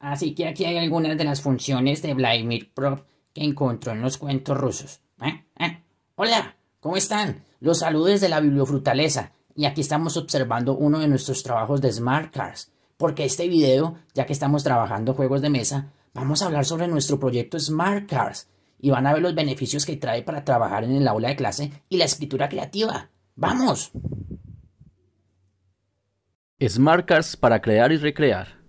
Así que aquí hay algunas de las funciones de Vladimir Prop que encontró en los cuentos rusos. ¿Eh? ¿Eh? Hola, ¿cómo están? Los saludos de la bibliofrutaleza. Y aquí estamos observando uno de nuestros trabajos de Smart Cars. Porque este video, ya que estamos trabajando juegos de mesa, vamos a hablar sobre nuestro proyecto Smart Cars. Y van a ver los beneficios que trae para trabajar en el aula de clase y la escritura creativa. ¡Vamos! Smart Cars para crear y recrear.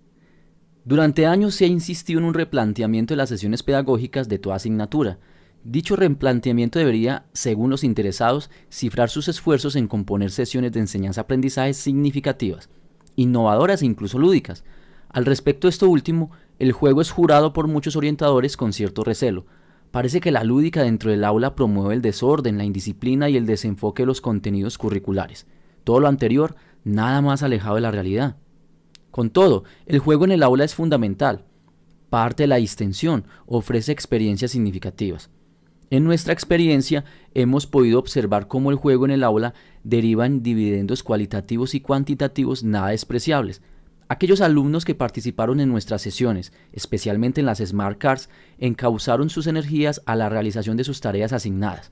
Durante años se ha insistido en un replanteamiento de las sesiones pedagógicas de toda asignatura. Dicho replanteamiento debería, según los interesados, cifrar sus esfuerzos en componer sesiones de enseñanza-aprendizaje significativas, innovadoras e incluso lúdicas. Al respecto de esto último, el juego es jurado por muchos orientadores con cierto recelo. Parece que la lúdica dentro del aula promueve el desorden, la indisciplina y el desenfoque de los contenidos curriculares. Todo lo anterior, nada más alejado de la realidad. Con todo, el juego en el aula es fundamental. Parte de la distensión ofrece experiencias significativas. En nuestra experiencia hemos podido observar cómo el juego en el aula deriva en dividendos cualitativos y cuantitativos nada despreciables. Aquellos alumnos que participaron en nuestras sesiones, especialmente en las Smart Cards, encausaron sus energías a la realización de sus tareas asignadas.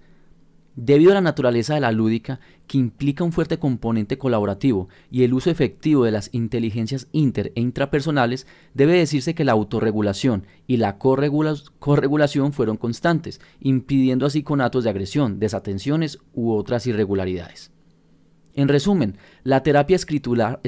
Debido a la naturaleza de la lúdica, que implica un fuerte componente colaborativo y el uso efectivo de las inteligencias inter e intrapersonales, debe decirse que la autorregulación y la corregulación fueron constantes, impidiendo así conatos de agresión, desatenciones u otras irregularidades. En resumen, la terapia escritural,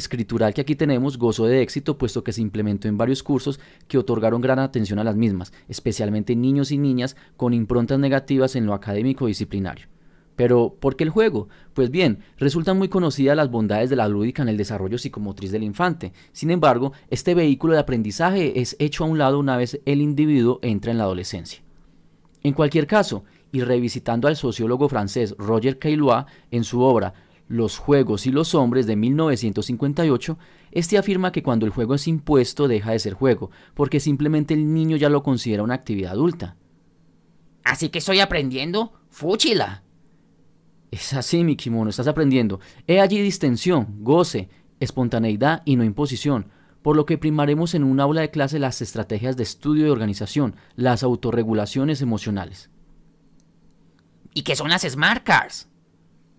que aquí tenemos gozó de éxito puesto que se implementó en varios cursos que otorgaron gran atención a las mismas, especialmente niños y niñas con improntas negativas en lo académico disciplinario. Pero, ¿por qué el juego? Pues bien, resultan muy conocidas las bondades de la lúdica en el desarrollo psicomotriz del infante. Sin embargo, este vehículo de aprendizaje es hecho a un lado una vez el individuo entra en la adolescencia. En cualquier caso, y revisitando al sociólogo francés Roger Caillois en su obra los Juegos y los Hombres de 1958, este afirma que cuando el juego es impuesto deja de ser juego, porque simplemente el niño ya lo considera una actividad adulta. ¿Así que estoy aprendiendo? ¡Fúchila! Es así, mi kimono, estás aprendiendo. He allí distensión, goce, espontaneidad y no imposición, por lo que primaremos en un aula de clase las estrategias de estudio y organización, las autorregulaciones emocionales. ¿Y qué son las Smart Cars?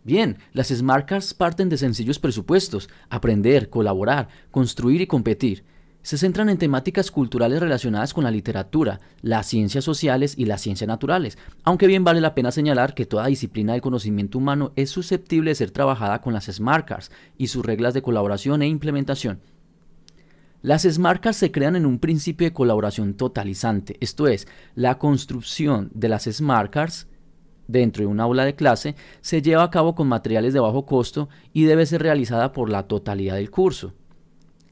Bien, las smart parten de sencillos presupuestos, aprender, colaborar, construir y competir. Se centran en temáticas culturales relacionadas con la literatura, las ciencias sociales y las ciencias naturales, aunque bien vale la pena señalar que toda disciplina del conocimiento humano es susceptible de ser trabajada con las smart y sus reglas de colaboración e implementación. Las smart se crean en un principio de colaboración totalizante, esto es, la construcción de las smart dentro de una aula de clase se lleva a cabo con materiales de bajo costo y debe ser realizada por la totalidad del curso.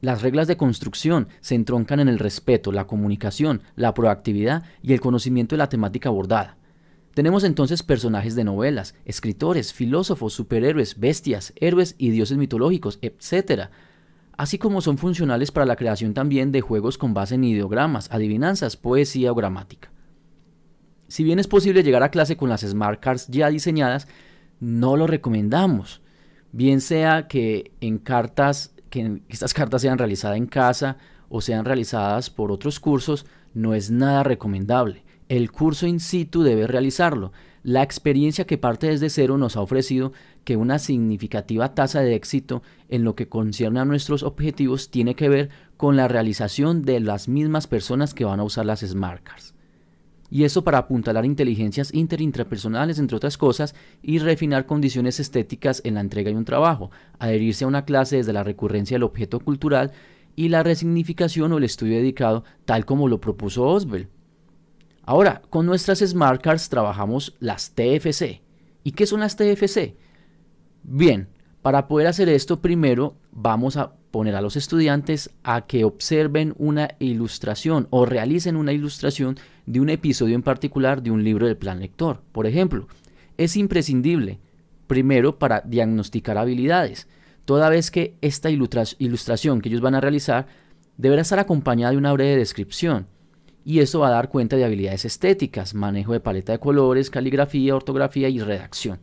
Las reglas de construcción se entroncan en el respeto, la comunicación, la proactividad y el conocimiento de la temática abordada. Tenemos entonces personajes de novelas, escritores, filósofos, superhéroes, bestias, héroes y dioses mitológicos, etc. Así como son funcionales para la creación también de juegos con base en ideogramas, adivinanzas, poesía o gramática si bien es posible llegar a clase con las smart cards ya diseñadas, no lo recomendamos. Bien sea que en cartas, que estas cartas sean realizadas en casa o sean realizadas por otros cursos, no es nada recomendable. El curso in situ debe realizarlo. La experiencia que parte desde cero nos ha ofrecido que una significativa tasa de éxito en lo que concierne a nuestros objetivos tiene que ver con la realización de las mismas personas que van a usar las smart cards y eso para apuntalar inteligencias interintrapersonales, entre otras cosas, y refinar condiciones estéticas en la entrega de un trabajo, adherirse a una clase desde la recurrencia del objeto cultural y la resignificación o el estudio dedicado, tal como lo propuso Oswell. Ahora, con nuestras Smart Cards trabajamos las TFC. ¿Y qué son las TFC? Bien, para poder hacer esto, primero vamos a poner a los estudiantes a que observen una ilustración o realicen una ilustración de un episodio en particular de un libro del plan lector. Por ejemplo, es imprescindible, primero, para diagnosticar habilidades, toda vez que esta ilustración que ellos van a realizar deberá estar acompañada de una breve descripción. Y eso va a dar cuenta de habilidades estéticas, manejo de paleta de colores, caligrafía, ortografía y redacción.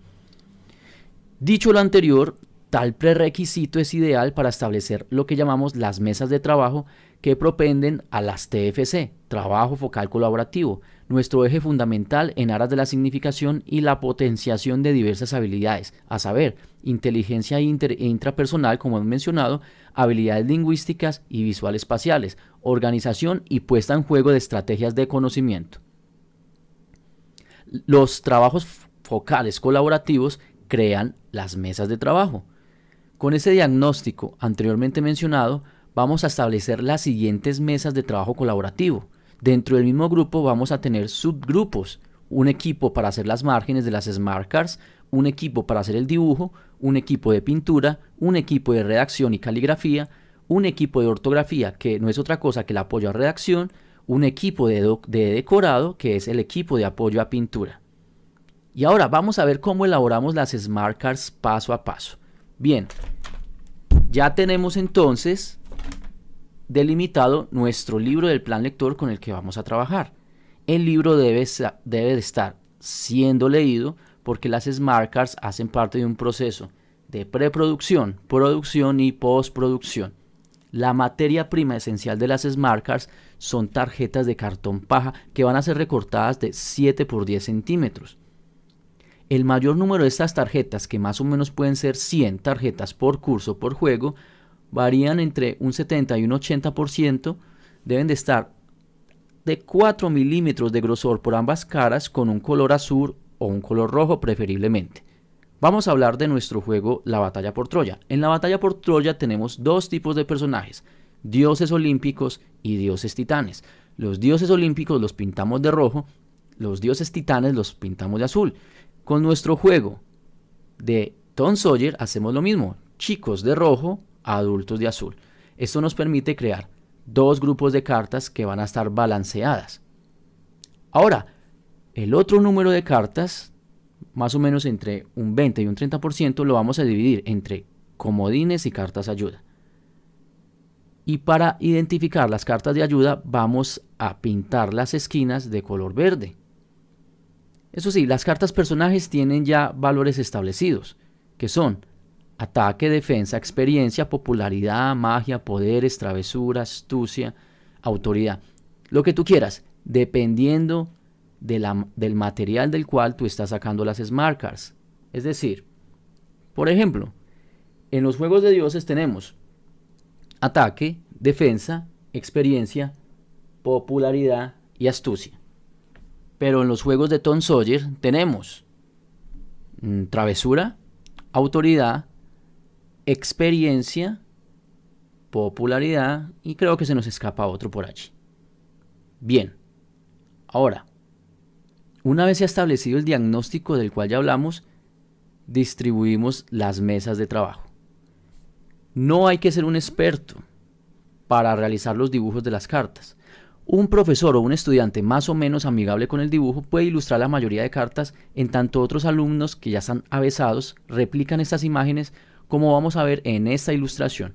Dicho lo anterior, Tal prerequisito es ideal para establecer lo que llamamos las mesas de trabajo que propenden a las TFC, trabajo focal colaborativo, nuestro eje fundamental en aras de la significación y la potenciación de diversas habilidades, a saber, inteligencia inter e intrapersonal, como hemos mencionado, habilidades lingüísticas y visuales espaciales organización y puesta en juego de estrategias de conocimiento. Los trabajos focales colaborativos crean las mesas de trabajo. Con ese diagnóstico anteriormente mencionado, vamos a establecer las siguientes mesas de trabajo colaborativo. Dentro del mismo grupo vamos a tener subgrupos, un equipo para hacer las márgenes de las smart cards, un equipo para hacer el dibujo, un equipo de pintura, un equipo de redacción y caligrafía, un equipo de ortografía que no es otra cosa que el apoyo a redacción, un equipo de, de decorado que es el equipo de apoyo a pintura. Y ahora vamos a ver cómo elaboramos las smart cards paso a paso. Bien, ya tenemos entonces delimitado nuestro libro del plan lector con el que vamos a trabajar. El libro debe, debe estar siendo leído porque las Smartcards hacen parte de un proceso de preproducción, producción y postproducción. La materia prima esencial de las Smartcards son tarjetas de cartón paja que van a ser recortadas de 7 por 10 centímetros el mayor número de estas tarjetas, que más o menos pueden ser 100 tarjetas por curso, por juego, varían entre un 70 y un 80%, deben de estar de 4 milímetros de grosor por ambas caras con un color azul o un color rojo preferiblemente. Vamos a hablar de nuestro juego La Batalla por Troya. En la Batalla por Troya tenemos dos tipos de personajes, dioses olímpicos y dioses titanes. Los dioses olímpicos los pintamos de rojo, los dioses titanes los pintamos de azul. Con nuestro juego de Tom Sawyer hacemos lo mismo, chicos de rojo adultos de azul. Esto nos permite crear dos grupos de cartas que van a estar balanceadas. Ahora, el otro número de cartas, más o menos entre un 20 y un 30%, lo vamos a dividir entre comodines y cartas ayuda. Y para identificar las cartas de ayuda vamos a pintar las esquinas de color verde. Eso sí, las cartas personajes tienen ya valores establecidos, que son ataque, defensa, experiencia, popularidad, magia, poderes, travesura, astucia, autoridad. Lo que tú quieras, dependiendo del material del cual tú estás sacando las smart Es decir, por ejemplo, en los juegos de dioses tenemos ataque, defensa, experiencia, popularidad y astucia. Pero en los juegos de Tom Sawyer tenemos mm, travesura, autoridad, experiencia, popularidad y creo que se nos escapa otro por allí. Bien, ahora, una vez se ha establecido el diagnóstico del cual ya hablamos, distribuimos las mesas de trabajo. No hay que ser un experto para realizar los dibujos de las cartas. Un profesor o un estudiante más o menos amigable con el dibujo puede ilustrar la mayoría de cartas, en tanto otros alumnos que ya están avesados replican estas imágenes como vamos a ver en esta ilustración.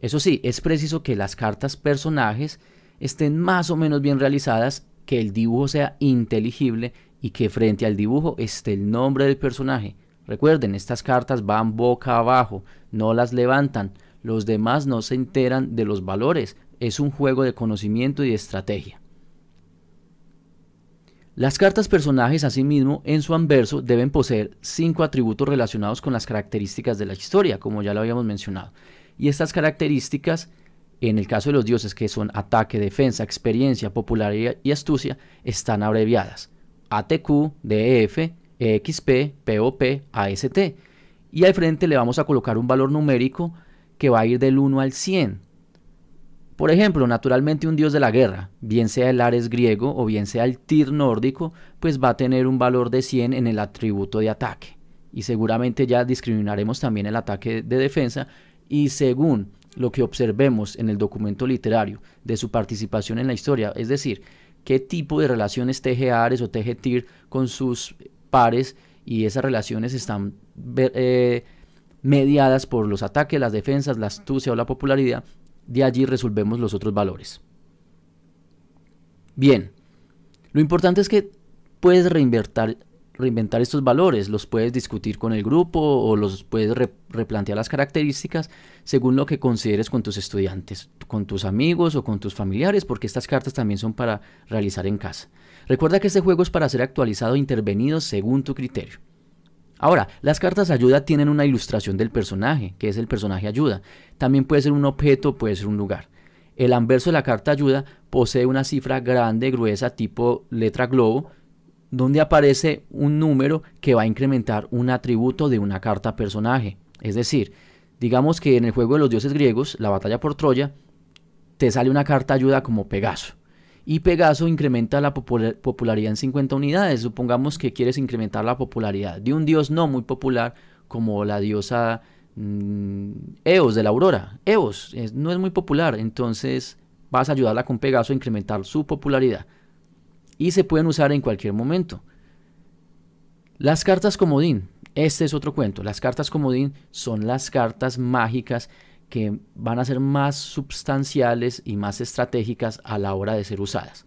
Eso sí, es preciso que las cartas personajes estén más o menos bien realizadas, que el dibujo sea inteligible y que frente al dibujo esté el nombre del personaje. Recuerden, estas cartas van boca abajo, no las levantan, los demás no se enteran de los valores, es un juego de conocimiento y estrategia. Las cartas personajes, asimismo, en su anverso deben poseer cinco atributos relacionados con las características de la historia, como ya lo habíamos mencionado. Y estas características, en el caso de los dioses, que son ataque, defensa, experiencia, popularidad y astucia, están abreviadas. ATQ, DEF, EXP, POP, AST. Y al frente le vamos a colocar un valor numérico que va a ir del 1 al 100, por ejemplo, naturalmente un dios de la guerra, bien sea el Ares griego o bien sea el Tir nórdico, pues va a tener un valor de 100 en el atributo de ataque. Y seguramente ya discriminaremos también el ataque de defensa y según lo que observemos en el documento literario de su participación en la historia, es decir, qué tipo de relaciones teje Ares o teje Tir con sus pares y esas relaciones están eh, mediadas por los ataques, las defensas, la astucia o la popularidad, de allí resolvemos los otros valores. Bien, lo importante es que puedes reinventar, estos valores, los puedes discutir con el grupo o los puedes replantear las características según lo que consideres con tus estudiantes, con tus amigos o con tus familiares, porque estas cartas también son para realizar en casa. Recuerda que este juego es para ser actualizado e intervenido según tu criterio. Ahora, las cartas ayuda tienen una ilustración del personaje, que es el personaje ayuda. También puede ser un objeto, puede ser un lugar. El anverso de la carta ayuda posee una cifra grande, gruesa, tipo letra globo, donde aparece un número que va a incrementar un atributo de una carta personaje. Es decir, digamos que en el juego de los dioses griegos, la batalla por Troya, te sale una carta ayuda como Pegaso y Pegaso incrementa la popularidad en 50 unidades. Supongamos que quieres incrementar la popularidad de un dios no muy popular como la diosa mm, Eos de la Aurora. Eos no es muy popular, entonces vas a ayudarla con Pegaso a incrementar su popularidad. Y se pueden usar en cualquier momento. Las cartas comodín. Este es otro cuento. Las cartas comodín son las cartas mágicas que van a ser más substanciales y más estratégicas a la hora de ser usadas.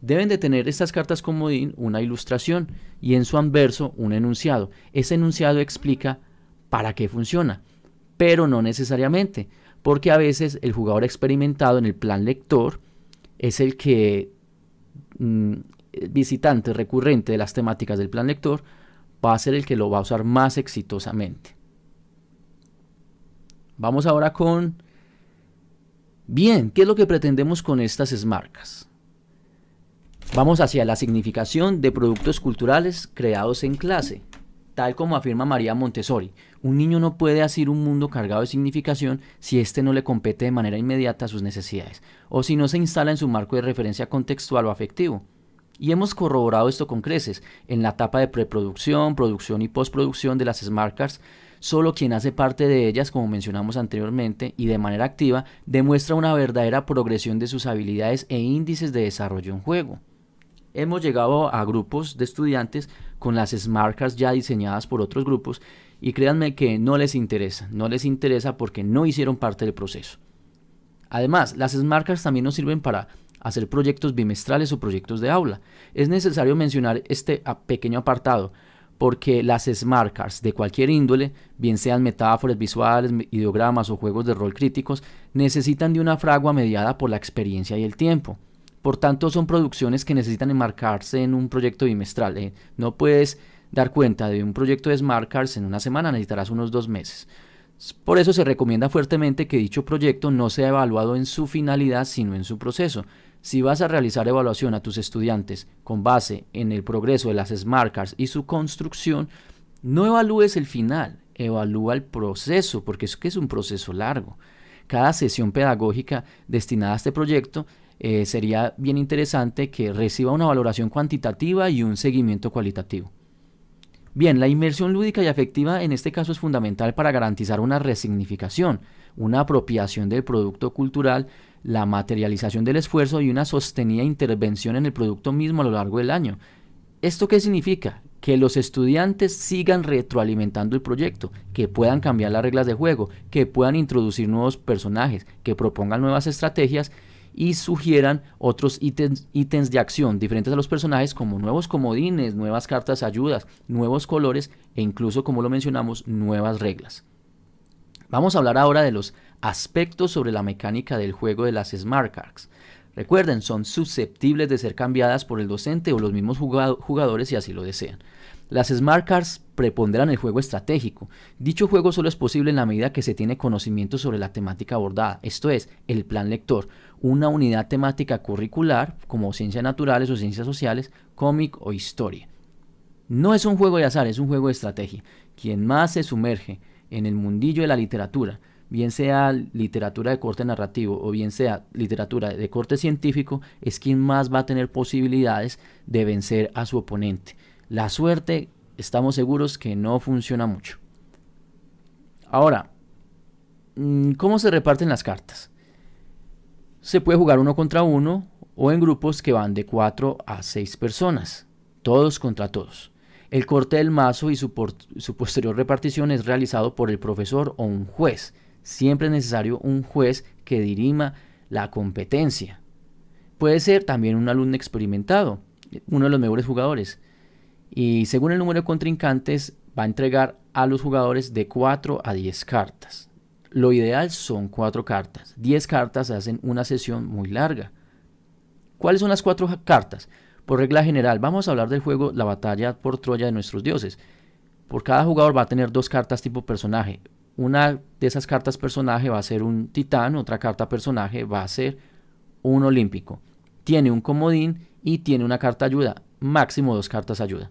Deben de tener estas cartas comodín una ilustración y en su anverso un enunciado. Ese enunciado explica para qué funciona, pero no necesariamente, porque a veces el jugador experimentado en el plan lector es el que mm, visitante recurrente de las temáticas del plan lector va a ser el que lo va a usar más exitosamente. Vamos ahora con... Bien, ¿qué es lo que pretendemos con estas esmarcas? Vamos hacia la significación de productos culturales creados en clase, tal como afirma María Montessori. Un niño no puede hacer un mundo cargado de significación si éste no le compete de manera inmediata a sus necesidades, o si no se instala en su marco de referencia contextual o afectivo. Y hemos corroborado esto con creces en la etapa de preproducción, producción y postproducción de las esmarcas, Solo quien hace parte de ellas, como mencionamos anteriormente, y de manera activa, demuestra una verdadera progresión de sus habilidades e índices de desarrollo en juego. Hemos llegado a grupos de estudiantes con las smart ya diseñadas por otros grupos y créanme que no les interesa, no les interesa porque no hicieron parte del proceso. Además, las smart también nos sirven para hacer proyectos bimestrales o proyectos de aula. Es necesario mencionar este pequeño apartado, porque las smart de cualquier índole, bien sean metáforas visuales, ideogramas o juegos de rol críticos, necesitan de una fragua mediada por la experiencia y el tiempo. Por tanto, son producciones que necesitan enmarcarse en un proyecto bimestral. Eh. no puedes dar cuenta de un proyecto de smart en una semana, necesitarás unos dos meses. Por eso se recomienda fuertemente que dicho proyecto no sea evaluado en su finalidad, sino en su proceso. Si vas a realizar evaluación a tus estudiantes con base en el progreso de las smart y su construcción, no evalúes el final, evalúa el proceso, porque es que es un proceso largo. Cada sesión pedagógica destinada a este proyecto eh, sería bien interesante que reciba una valoración cuantitativa y un seguimiento cualitativo. Bien, la inmersión lúdica y afectiva en este caso es fundamental para garantizar una resignificación, una apropiación del producto cultural la materialización del esfuerzo y una sostenida intervención en el producto mismo a lo largo del año. ¿Esto qué significa? Que los estudiantes sigan retroalimentando el proyecto, que puedan cambiar las reglas de juego, que puedan introducir nuevos personajes, que propongan nuevas estrategias y sugieran otros ítems, ítems, de acción diferentes a los personajes como nuevos comodines, nuevas cartas ayudas, nuevos colores e incluso, como lo mencionamos, nuevas reglas. Vamos a hablar ahora de los aspectos sobre la mecánica del juego de las Smart Cards. Recuerden, son susceptibles de ser cambiadas por el docente o los mismos jugadores si así lo desean. Las Smart Cards preponderan el juego estratégico. Dicho juego solo es posible en la medida que se tiene conocimiento sobre la temática abordada, esto es, el plan lector, una unidad temática curricular como ciencias naturales o ciencias sociales, cómic o historia. No es un juego de azar, es un juego de estrategia. Quien más se sumerge en el mundillo de la literatura, bien sea literatura de corte narrativo o bien sea literatura de corte científico, es quien más va a tener posibilidades de vencer a su oponente. La suerte estamos seguros que no funciona mucho. Ahora, mm, ¿cómo se reparten las cartas? Se puede jugar uno contra uno o en grupos que van de 4 a 6 personas, todos contra todos. El corte del mazo y su, su posterior repartición es realizado por el profesor o un juez siempre es necesario un juez que dirima la competencia. Puede ser también un alumno experimentado, uno de los mejores jugadores. Y según el número de contrincantes, va a entregar a los jugadores de 4 a 10 cartas. Lo ideal son 4 cartas. 10 cartas hacen una sesión muy larga. ¿Cuáles son las 4 cartas? Por regla general, vamos a hablar del juego La batalla por Troya de nuestros dioses. Por cada jugador va a tener dos cartas tipo personaje. Una de esas cartas personaje va a ser un titán, otra carta personaje va a ser un olímpico. Tiene un comodín y tiene una carta ayuda, máximo dos cartas ayuda.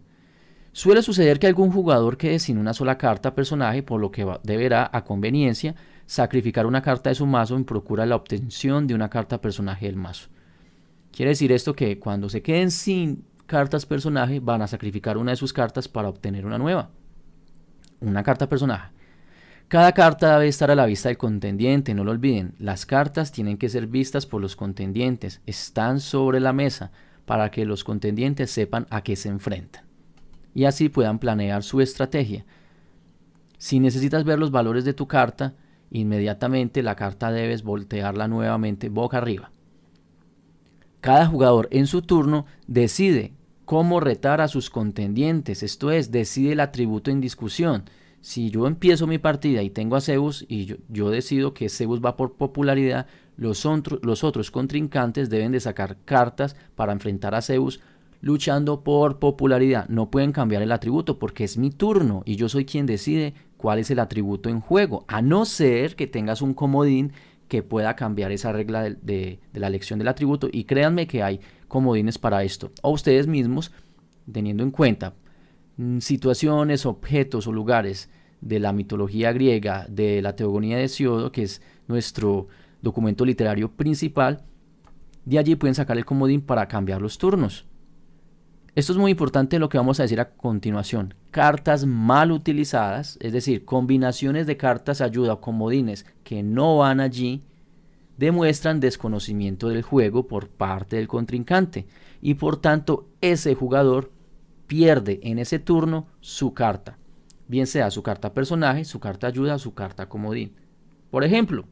Suele suceder que algún jugador quede sin una sola carta personaje, por lo que deberá, a conveniencia, sacrificar una carta de su mazo en procura de la obtención de una carta personaje del mazo. Quiere decir esto que cuando se queden sin cartas personaje, van a sacrificar una de sus cartas para obtener una nueva. Una carta personaje. Cada carta debe estar a la vista del contendiente, no lo olviden. Las cartas tienen que ser vistas por los contendientes, están sobre la mesa para que los contendientes sepan a qué se enfrentan y así puedan planear su estrategia. Si necesitas ver los valores de tu carta, inmediatamente la carta debes voltearla nuevamente boca arriba. Cada jugador en su turno decide cómo retar a sus contendientes, esto es, decide el atributo en discusión. Si yo empiezo mi partida y tengo a Zeus y yo, decido que Zeus va por popularidad, los, otros contrincantes deben de sacar cartas para enfrentar a Zeus luchando por popularidad. No pueden cambiar el atributo porque es mi turno y yo soy quien decide cuál es el atributo en juego, a no ser que tengas un comodín que pueda cambiar esa regla de, la elección del atributo. Y créanme que hay comodines para esto. O ustedes mismos, teniendo en cuenta, Mm, situaciones, objetos o lugares de la mitología griega, de la teogonía de Hesíodo, que es nuestro documento literario principal, de allí pueden sacar el comodín para cambiar los turnos. Esto es muy importante lo que vamos a decir a continuación. Cartas mal utilizadas, es decir, combinaciones de cartas ayuda o comodines que no van allí, demuestran desconocimiento del juego por parte del contrincante y por tanto ese jugador pierde en ese turno su carta, bien sea su carta personaje, su carta ayuda, su carta comodín. Por ejemplo,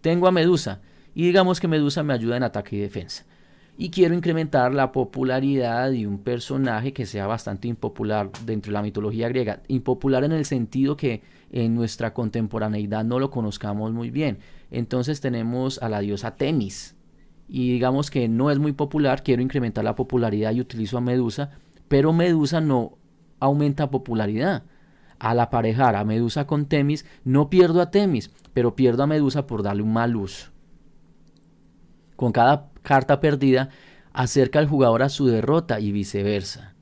tengo a Medusa y digamos que Medusa me ayuda en ataque y defensa. Y quiero incrementar la popularidad de un personaje que sea bastante impopular dentro de la mitología griega. Impopular en el sentido que en nuestra contemporaneidad no lo conozcamos muy bien. Entonces tenemos a la diosa Temis. Y digamos que no es muy popular, quiero incrementar la popularidad y utilizo a Medusa pero Medusa no aumenta popularidad. Al aparejar a Medusa con Temis, no pierdo a Temis, pero pierdo a Medusa por darle un mal uso. Con cada carta perdida, acerca al jugador a su derrota y viceversa.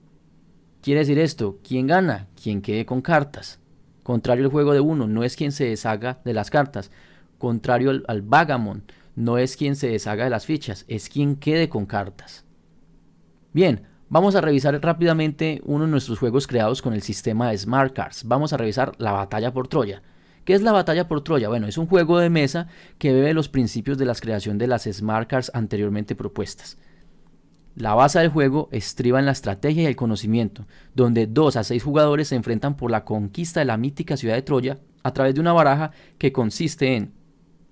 Quiere decir esto, ¿quién gana? Quien quede con cartas. Contrario al juego de uno, no es quien se deshaga de las cartas. Contrario al, al Vagamon, no es quien se deshaga de las fichas, es quien quede con cartas. Bien, Vamos a revisar rápidamente uno de nuestros juegos creados con el sistema de Smart Cards. Vamos a revisar la batalla por Troya. ¿Qué es la batalla por Troya? Bueno, es un juego de mesa que bebe los principios de las creación de las Smart Cards anteriormente propuestas. La base del juego estriba en la estrategia y el conocimiento, donde dos a seis jugadores se enfrentan por la conquista de la mítica ciudad de Troya a través de una baraja que consiste en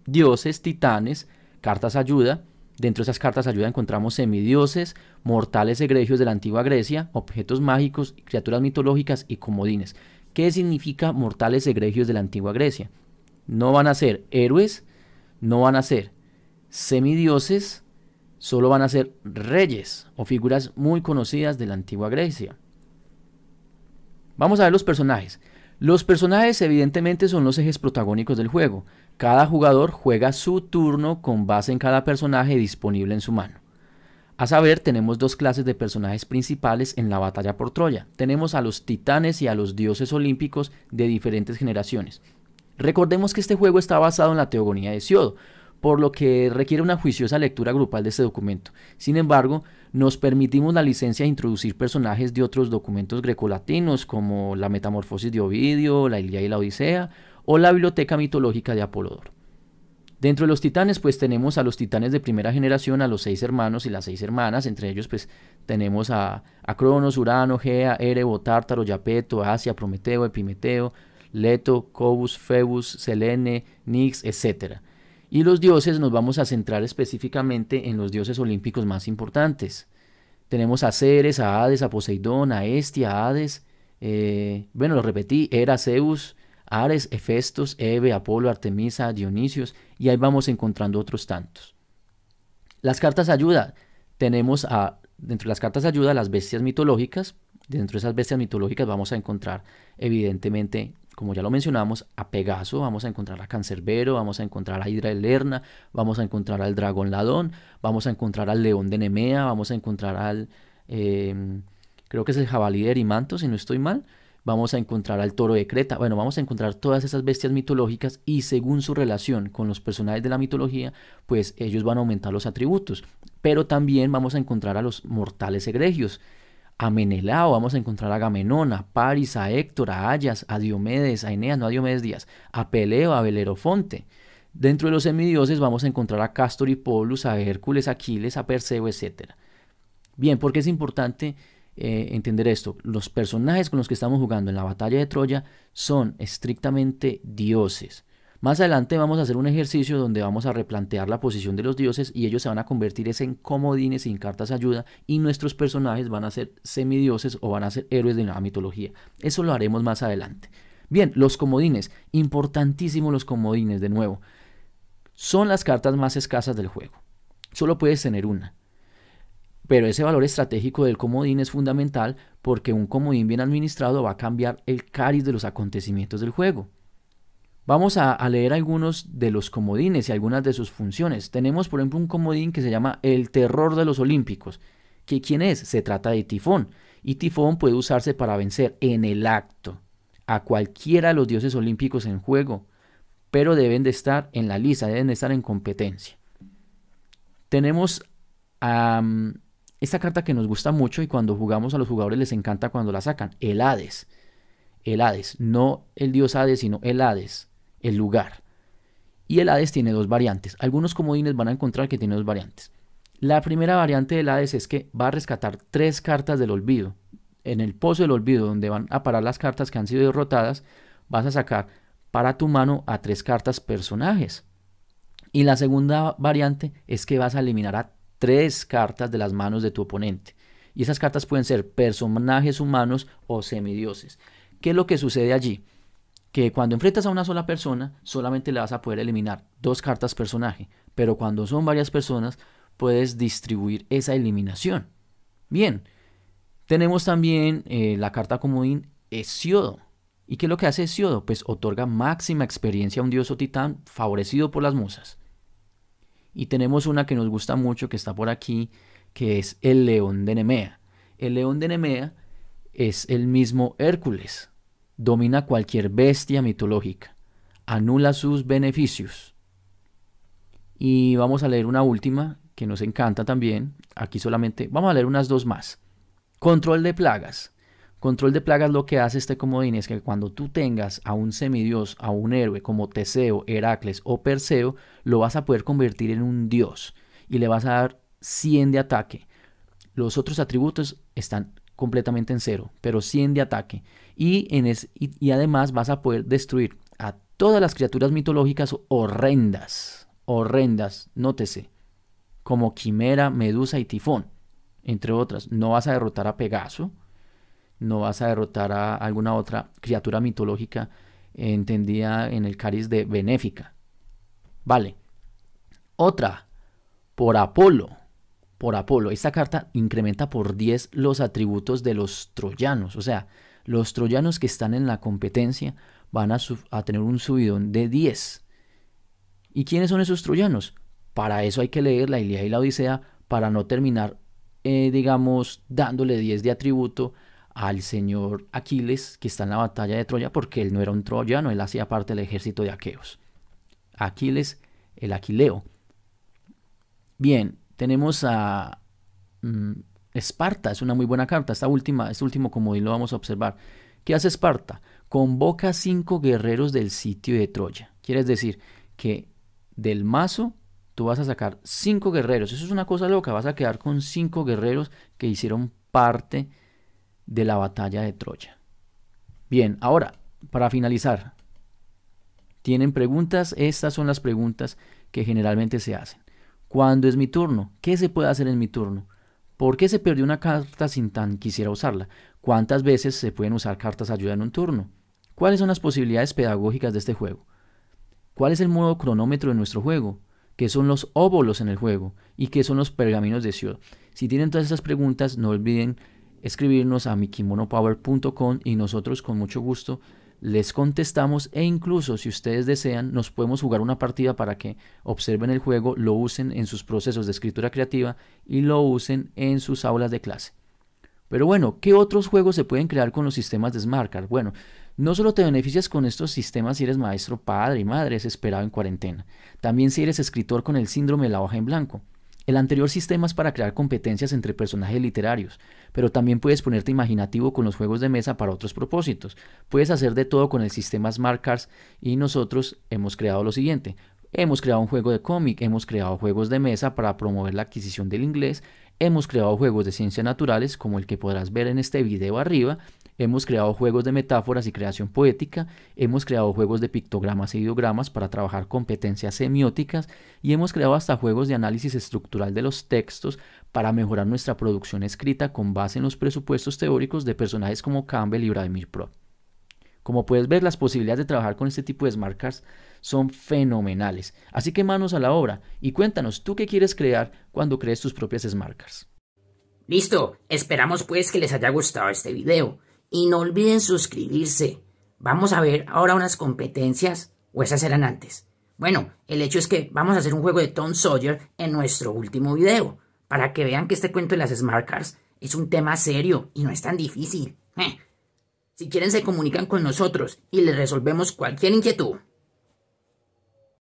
dioses, titanes, cartas ayuda, Dentro de esas cartas ayuda encontramos semidioses, mortales egregios de la antigua Grecia, objetos mágicos, criaturas mitológicas y comodines. ¿Qué significa mortales egregios de la antigua Grecia? No van a ser héroes, no van a ser semidioses, solo van a ser reyes o figuras muy conocidas de la antigua Grecia. Vamos a ver los personajes. Los personajes evidentemente son los ejes protagónicos del juego, cada jugador juega su turno con base en cada personaje disponible en su mano. A saber, tenemos dos clases de personajes principales en la batalla por Troya. Tenemos a los titanes y a los dioses olímpicos de diferentes generaciones. Recordemos que este juego está basado en la teogonía de Siodo, por lo que requiere una juiciosa lectura grupal de este documento. Sin embargo, nos permitimos la licencia de introducir personajes de otros documentos grecolatinos como la Metamorfosis de Ovidio, la Ilíada y la Odisea, o la biblioteca mitológica de Apolodoro. Dentro de los titanes, pues tenemos a los titanes de primera generación, a los seis hermanos y las seis hermanas. Entre ellos, pues tenemos a, Cronos, Urano, Gea, Erebo, Tártaro, Yapeto, Asia, Prometeo, Epimeteo, Leto, Cobus, Febus, Selene, Nix, etc. Y los dioses nos vamos a centrar específicamente en los dioses olímpicos más importantes. Tenemos a Ceres, a Hades, a Poseidón, a Estia, a Hades. Eh, bueno, lo repetí, era Zeus, Ares, Hefestos, Eve, Apolo, Artemisa, Dionisios, y ahí vamos encontrando otros tantos. Las cartas ayuda. Tenemos a, dentro de las cartas de ayuda las bestias mitológicas. Dentro de esas bestias mitológicas vamos a encontrar, evidentemente, como ya lo mencionamos, a Pegaso, vamos a encontrar a Cancerbero, vamos a encontrar a Hidra de Lerna, vamos a encontrar al Dragón Ladón, vamos a encontrar al León de Nemea, vamos a encontrar al... Em, creo que es el Jabalí de Erimanto, si no estoy mal vamos a encontrar al toro de Creta, bueno, vamos a encontrar todas esas bestias mitológicas y según su relación con los personajes de la mitología, pues ellos van a aumentar los atributos. Pero también vamos a encontrar a los mortales egregios, a Menelao, vamos a encontrar a Agamenón, a Paris, a Héctor, a Ayas, a Diomedes, a Eneas, no a Diomedes Díaz, a Peleo, a Belerofonte. Dentro de los semidioses vamos a encontrar a Castor y Polus, a Hércules, a Aquiles, a Perseo, etc. Bien, porque es importante eh, entender esto. Los personajes con los que estamos jugando en la batalla de Troya son estrictamente dioses. Más adelante vamos a hacer un ejercicio donde vamos a replantear la posición de los dioses y ellos se van a convertir en comodines sin cartas ayuda y nuestros personajes van a ser semidioses o van a ser héroes de la mitología. Eso lo haremos más adelante. Bien, los comodines, importantísimos los comodines de nuevo. Son las cartas más escasas del juego. Solo puedes tener una. Pero ese valor estratégico del comodín es fundamental porque un comodín bien administrado va a cambiar el cariz de los acontecimientos del juego. Vamos a, leer algunos de los comodines y algunas de sus funciones. Tenemos, por ejemplo, un comodín que se llama El Terror de los Olímpicos. ¿Que, ¿Quién es? Se trata de Tifón. Y Tifón puede usarse para vencer en el acto a cualquiera de los dioses olímpicos en juego, pero deben de estar en la lista, deben de estar en competencia. Tenemos a... Esta carta que nos gusta mucho y cuando jugamos a los jugadores les encanta cuando la sacan, el Hades. El Hades, no el dios Hades, sino el Hades, el lugar. Y el Hades tiene dos variantes. Algunos comodines van a encontrar que tiene dos variantes. La primera variante del Hades es que va a rescatar tres cartas del olvido. En el pozo del olvido, donde van a parar las cartas que han sido derrotadas, vas a sacar para tu mano a tres cartas personajes. Y la segunda variante es que vas a eliminar a tres cartas de las manos de tu oponente. Y esas cartas pueden ser personajes humanos o semidioses. ¿Qué es lo que sucede allí? Que cuando enfrentas a una sola persona, solamente le vas a poder eliminar dos cartas personaje. Pero cuando son varias personas, puedes distribuir esa eliminación. Bien, tenemos también eh, la carta comodín Hesiodo. ¿Y qué es lo que hace Hesiodo? Pues otorga máxima experiencia a un dios o titán favorecido por las musas. Y tenemos una que nos gusta mucho, que está por aquí, que es el león de Nemea. El león de Nemea es el mismo Hércules. Domina cualquier bestia mitológica. Anula sus beneficios. Y vamos a leer una última que nos encanta también. Aquí solamente vamos a leer unas dos más. Control de plagas. Control de plagas lo que hace este comodín es que cuando tú tengas a un semidios, a un héroe como Teseo, Heracles o Perseo, lo vas a poder convertir en un dios y le vas a dar 100 de ataque. Los otros atributos están completamente en cero, pero 100 de ataque. Y, en y además vas a poder destruir a todas las criaturas mitológicas horrendas, horrendas, nótese, como Quimera, Medusa y Tifón, entre otras. No vas a derrotar a Pegaso, no vas a derrotar a alguna otra criatura mitológica entendida en el cariz de benéfica. Vale. Otra, por Apolo. Por Apolo. Esta carta incrementa por 10 los atributos de los troyanos. O sea, los troyanos que están en la competencia van a, tener un subidón de 10. ¿Y quiénes son esos troyanos? Para eso hay que leer la Ilíada y la Odisea para no terminar, eh, digamos, dándole 10 de atributo al señor Aquiles que está en la batalla de Troya porque él no era un troyano, él hacía parte del ejército de aqueos. Aquiles, el Aquileo. Bien, tenemos a mm, Esparta, es una muy buena carta. Esta última, este último comodín lo vamos a observar. ¿Qué hace Esparta? Convoca cinco guerreros del sitio de Troya. Quiere decir que del mazo tú vas a sacar cinco guerreros. Eso es una cosa loca, vas a quedar con cinco guerreros que hicieron parte de la batalla de Troya. Bien, ahora, para finalizar, ¿tienen preguntas? Estas son las preguntas que generalmente se hacen. ¿Cuándo es mi turno? ¿Qué se puede hacer en mi turno? ¿Por qué se perdió una carta sin tan quisiera usarla? ¿Cuántas veces se pueden usar cartas ayuda en un turno? ¿Cuáles son las posibilidades pedagógicas de este juego? ¿Cuál es el modo cronómetro de nuestro juego? ¿Qué son los óvulos en el juego? ¿Y qué son los pergaminos de Ciudad? Si tienen todas esas preguntas, no olviden escribirnos a mikimonopower.com y nosotros con mucho gusto les contestamos e incluso si ustedes desean nos podemos jugar una partida para que observen el juego, lo usen en sus procesos de escritura creativa y lo usen en sus aulas de clase. Pero bueno, ¿qué otros juegos se pueden crear con los sistemas de Smartcard? Bueno, no solo te beneficias con estos sistemas si eres maestro, padre y madre es esperado en cuarentena, también si eres escritor con el síndrome de la hoja en blanco. El anterior sistema es para crear competencias entre personajes literarios, pero también puedes ponerte imaginativo con los juegos de mesa para otros propósitos. Puedes hacer de todo con el sistema Smart y nosotros hemos creado lo siguiente. Hemos creado un juego de cómic, hemos creado juegos de mesa para promover la adquisición del inglés, hemos creado juegos de ciencias naturales como el que podrás ver en este video arriba Hemos creado juegos de metáforas y creación poética, hemos creado juegos de pictogramas e ideogramas para trabajar competencias semióticas y hemos creado hasta juegos de análisis estructural de los textos para mejorar nuestra producción escrita con base en los presupuestos teóricos de personajes como Campbell y Vladimir Pro. Como puedes ver, las posibilidades de trabajar con este tipo de smart son fenomenales. Así que manos a la obra y cuéntanos tú qué quieres crear cuando crees tus propias smart Listo, esperamos pues que les haya gustado este video. Y no olviden suscribirse. Vamos a ver ahora unas competencias, o esas eran antes. Bueno, el hecho es que vamos a hacer un juego de Tom Sawyer en nuestro último video, para que vean que este cuento de las Smart Cars es un tema serio y no es tan difícil. Eh. Si quieren se comunican con nosotros y les resolvemos cualquier inquietud.